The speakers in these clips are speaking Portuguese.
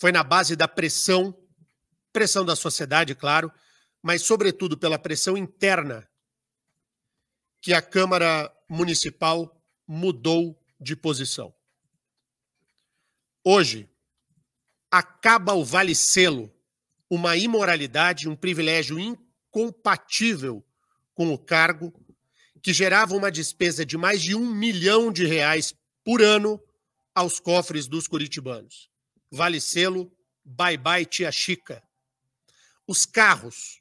Foi na base da pressão, pressão da sociedade, claro, mas sobretudo pela pressão interna que a Câmara Municipal mudou de posição. Hoje, acaba o vale selo, uma imoralidade, um privilégio incompatível com o cargo, que gerava uma despesa de mais de um milhão de reais por ano aos cofres dos curitibanos. Valicelo, Bye Bye Tia Chica. Os carros,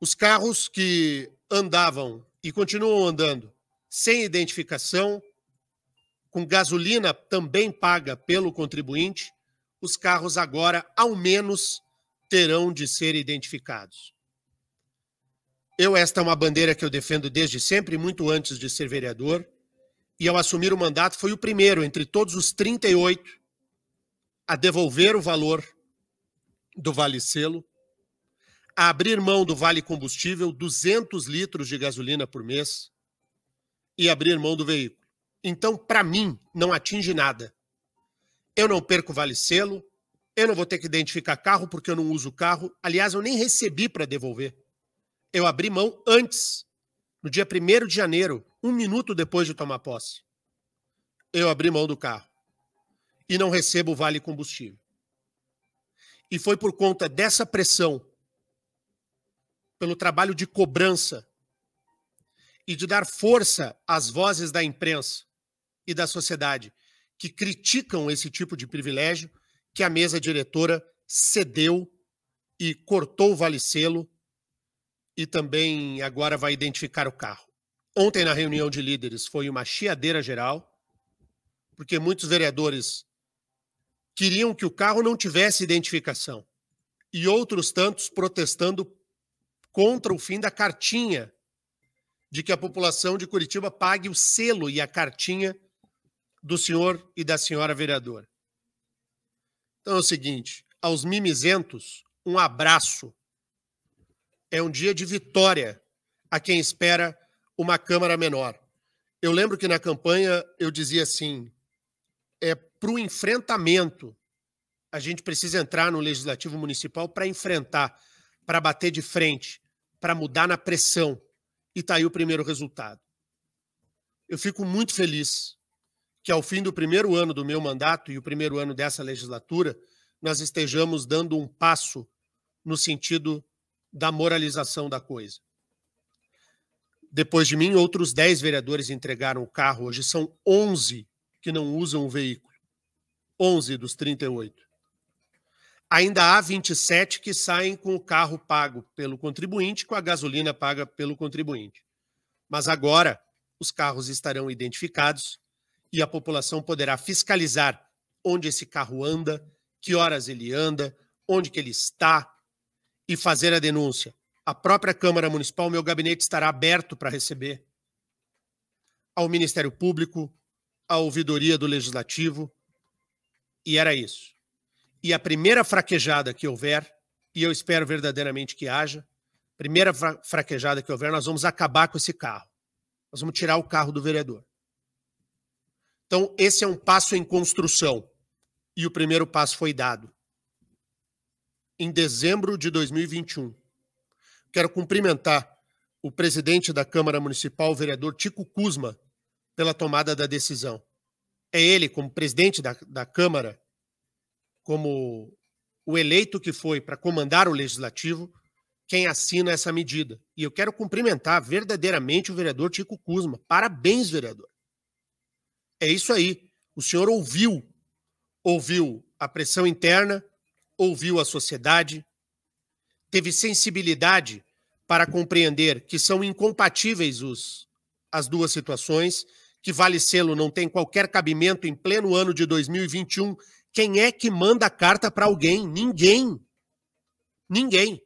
os carros que andavam e continuam andando sem identificação, com gasolina também paga pelo contribuinte, os carros agora, ao menos, terão de ser identificados. Eu, esta é uma bandeira que eu defendo desde sempre, muito antes de ser vereador, e ao assumir o mandato, foi o primeiro entre todos os 38 a devolver o valor do Vale Selo, a abrir mão do Vale Combustível, 200 litros de gasolina por mês, e abrir mão do veículo. Então, para mim, não atinge nada. Eu não perco o Vale Selo, eu não vou ter que identificar carro porque eu não uso carro. Aliás, eu nem recebi para devolver. Eu abri mão antes, no dia 1 de janeiro, um minuto depois de tomar posse. Eu abri mão do carro e não recebo o vale combustível. E foi por conta dessa pressão, pelo trabalho de cobrança e de dar força às vozes da imprensa e da sociedade que criticam esse tipo de privilégio, que a mesa diretora cedeu e cortou o valicelo e também agora vai identificar o carro. Ontem, na reunião de líderes, foi uma chiadeira geral, porque muitos vereadores queriam que o carro não tivesse identificação, e outros tantos protestando contra o fim da cartinha, de que a população de Curitiba pague o selo e a cartinha do senhor e da senhora vereadora. Então é o seguinte: aos mimizentos, um abraço. É um dia de vitória a quem espera uma Câmara menor. Eu lembro que na campanha eu dizia assim: é, para o enfrentamento. A gente precisa entrar no legislativo municipal para enfrentar, para bater de frente, para mudar na pressão. E está aí o primeiro resultado. Eu fico muito feliz que, ao fim do primeiro ano do meu mandato e o primeiro ano dessa legislatura, nós estejamos dando um passo no sentido da moralização da coisa. Depois de mim, outros 10 vereadores entregaram o carro, hoje são 11 que não usam o veículo. 11 dos 38. Ainda há 27 que saem com o carro pago pelo contribuinte, com a gasolina paga pelo contribuinte. Mas agora os carros estarão identificados e a população poderá fiscalizar onde esse carro anda, que horas ele anda, onde que ele está e fazer a denúncia. A própria Câmara Municipal, meu gabinete estará aberto para receber ao Ministério Público, a ouvidoria do legislativo e era isso. E a primeira fraquejada que houver, e eu espero verdadeiramente que haja, primeira fraquejada que houver, nós vamos acabar com esse carro. Nós vamos tirar o carro do vereador. Então, esse é um passo em construção. E o primeiro passo foi dado. Em dezembro de 2021. Quero cumprimentar o presidente da Câmara Municipal, o vereador Tico Kuzma, pela tomada da decisão. É ele, como presidente da, da Câmara, como o eleito que foi para comandar o legislativo, quem assina essa medida. E eu quero cumprimentar verdadeiramente o vereador Tico Kuzma. Parabéns, vereador. É isso aí. O senhor ouviu. Ouviu a pressão interna, ouviu a sociedade, teve sensibilidade para compreender que são incompatíveis os, as duas situações que vale selo não tem qualquer cabimento em pleno ano de 2021, quem é que manda carta para alguém? Ninguém. Ninguém.